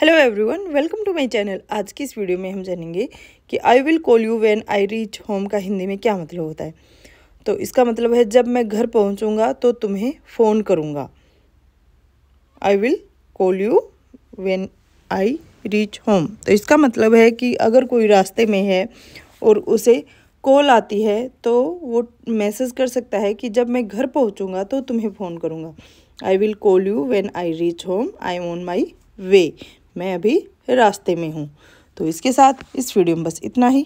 hello everyone welcome to my channel आज की इस वीडियो में हम जानेंगे कि I will call you when I reach home का हिंदी में क्या मतलब होता है तो इसका मतलब है जब मैं घर पहुंचूंगा तो तुम्हें फ़ोन करूंगा I will call you when I reach home तो इसका मतलब है कि अगर कोई रास्ते में है और उसे कॉल आती है तो वो मैसेज कर सकता है कि जब मैं घर पहुँचूँगा तो तुम्हें फ़ोन करूँगा I will call you when I reach home I on my way मैं अभी रास्ते में हूँ तो इसके साथ इस वीडियो में बस इतना ही